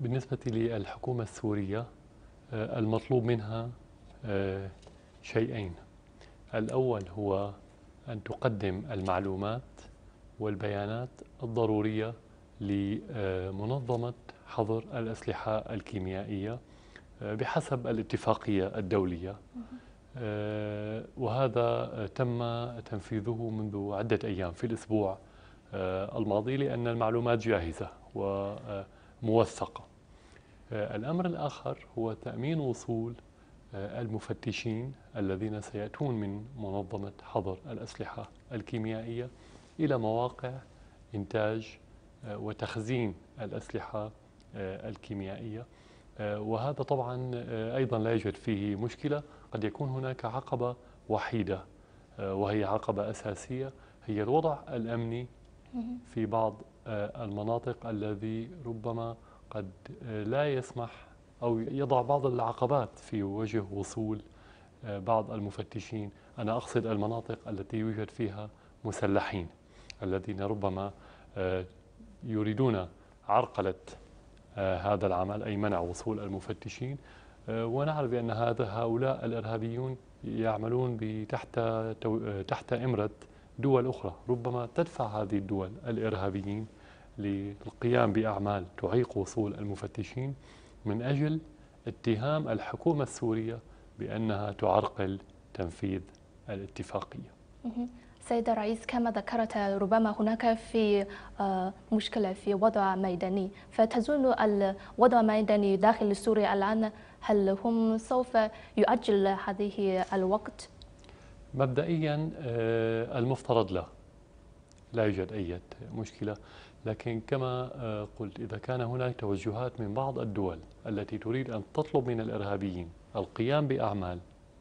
بالنسبة للحكومة السورية آه، المطلوب منها آه، شيئين الأول هو أن تقدم المعلومات والبيانات الضرورية لمنظمة حظر الأسلحة الكيميائية آه، بحسب الاتفاقية الدولية وهذا تم تنفيذه منذ عدة أيام في الأسبوع الماضي لأن المعلومات جاهزة و موثقة آه، الأمر الآخر هو تأمين وصول آه، المفتشين الذين سيأتون من منظمة حظر الأسلحة الكيميائية إلى مواقع إنتاج آه، وتخزين الأسلحة الكيميائية وهذا طبعا أيضا لا يوجد فيه مشكلة قد يكون هناك عقبة وحيدة وهي عقبة أساسية هي الوضع الأمني في بعض آه، المناطق الذي ربما قد آه، لا يسمح أو يضع بعض العقبات في وجه وصول آه، بعض المفتشين أنا أقصد المناطق التي يوجد فيها مسلحين الذين ربما يريدون عرقلة هذا العمل أي منع وصول المفتشين ونعرف بأن هذا هؤلاء الإرهابيون يعملون تحت تحت إمرة دول أخرى ربما تدفع هذه الدول الإرهابيين للقيام بأعمال تعيق وصول المفتشين من أجل اتهام الحكومة السورية بأنها تعرقل تنفيذ الاتفاقية سيد الرئيس كما ذكرت ربما هناك في آه، مشكلة في وضع ميداني فتزول الوضع الميداني داخل سوريا الآن هل هم سوف يؤجل هذه الوقت؟ مبدئيا آه، المفترض لا لا يوجد أي مشكلة لكن كما آه، قلت إذا كان هناك توجهات من بعض الدول التي تريد أن تطلب من الإرهابيين القيام بأعمال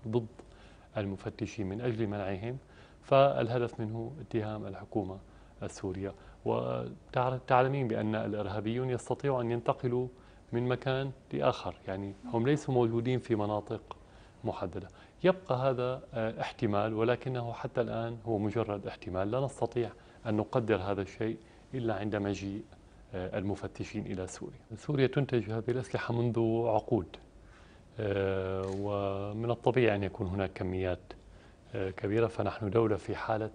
ضد المفتشين من أجل منعهم فالهدف منه اتهام الحكومة السورية وتعلمين بأن الإرهابيون يستطيعوا أن ينتقلوا من مكان لآخر يعني هم ليسوا موجودين في مناطق محددة يبقى هذا آه، احتمال ولكنه حتى الآن هو مجرد احتمال لا نستطيع أن نقدر هذا الشيء إلا عند مجيء آه، المفتشين إلى سوريا سوريا تنتج هذه الأسلحة منذ عقود آه، ومن الطبيعي أن يكون هناك كميات آه، كبيرة فنحن دولة في حالة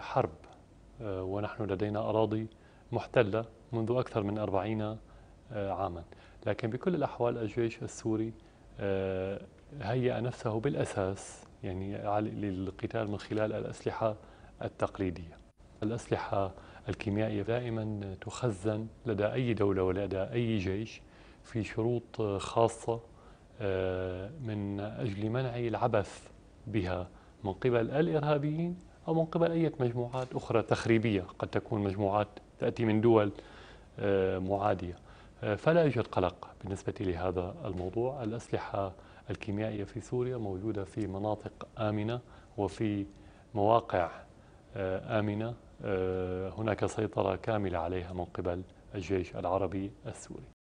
حرب ونحن لدينا أراضي محتلة منذ أكثر من أربعين عاما لكن بكل الأحوال الجيش السوري هيأ نفسه بالأساس يعني للقتال من خلال الأسلحة التقليدية الأسلحة الكيميائية دائما تخزن لدى أي دولة ولدى أي جيش في شروط خاصة آه، من أجل منع العبث بها من قبل الإرهابيين أو من قبل أي مجموعات أخرى تخريبية قد تكون مجموعات تأتي من دول آه، معادية آه، فلا يوجد قلق بالنسبة لهذا الموضوع الأسلحة الكيميائية في سوريا موجودة في مناطق آمنة وفي مواقع آمنة آه، هناك سيطرة كاملة عليها من قبل الجيش العربي السوري